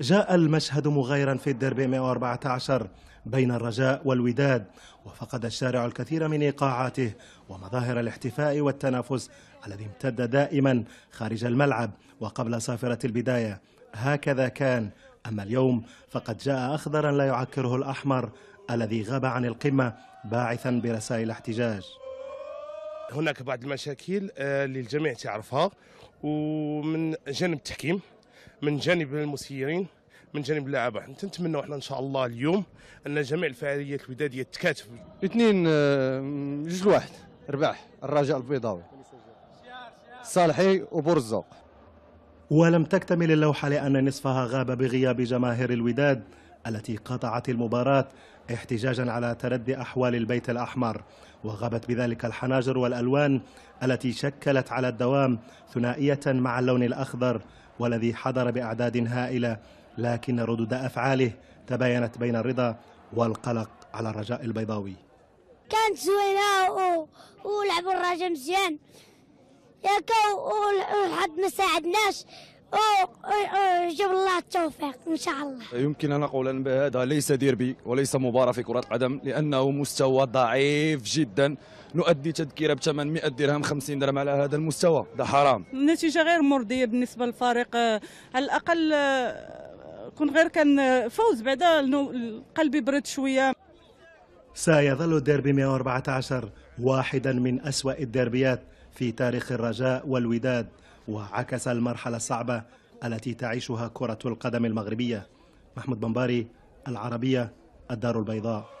جاء المشهد مغايرا في الديربي 114 بين الرجاء والوداد وفقد الشارع الكثير من ايقاعاته ومظاهر الاحتفاء والتنافس الذي امتد دائما خارج الملعب وقبل صافره البدايه هكذا كان اما اليوم فقد جاء اخضرا لا يعكره الاحمر الذي غاب عن القمه باعثا برسائل احتجاج هناك بعض المشاكل آه، للجميع تعرفها ومن جانب التحكيم من جانب المسيرين من جانب اللعبه نتمنى احنا ان شاء الله اليوم ان جميع الفعاليات الوداديه تكاتف اثنين آه، جوج لواحد رباح الرجاء البيضاوي صالحي وبرزوق ولم تكتمل اللوحه لان نصفها غاب بغياب جماهير الوداد التي قطعت المباراة احتجاجا على تردي أحوال البيت الأحمر وغابت بذلك الحناجر والألوان التي شكلت على الدوام ثنائية مع اللون الأخضر والذي حضر بأعداد هائلة لكن ردود أفعاله تباينت بين الرضا والقلق على الرجاء البيضاوي كانت زوينة ولعبوا الراجل مزيان ياك وحد ما ساعدناش جاب الله التوفيق ان شاء الله يمكن ان اقول ان هذا ليس ديربي وليس مباراه في كره القدم لانه مستوى ضعيف جدا نؤدي تذكره ب 800 درهم 50 درهم على هذا المستوى ده حرام النتيجه غير مرضيه بالنسبه للفريق على الاقل كون غير كان فوز بعدا قلبي برد شويه سيظل الديربي 114 واحدا من اسوا الديربيات في تاريخ الرجاء والوداد وعكس المرحلة الصعبة التي تعيشها كرة القدم المغربية محمود بنباري العربية الدار البيضاء